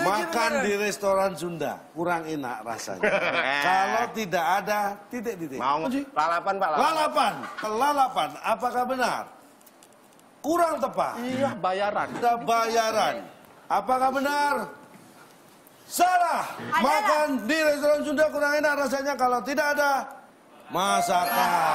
Makan di restoran Sunda kurang enak rasanya. Kalau tidak ada titik-titik. Mau lalapan Pak. Lalapan. lalapan. Kelalapan apakah benar? Kurang tepat. Iya, bayaran. Ada bayaran. Apakah benar? Salah. Makan di restoran Sunda kurang enak rasanya kalau tidak ada masakan.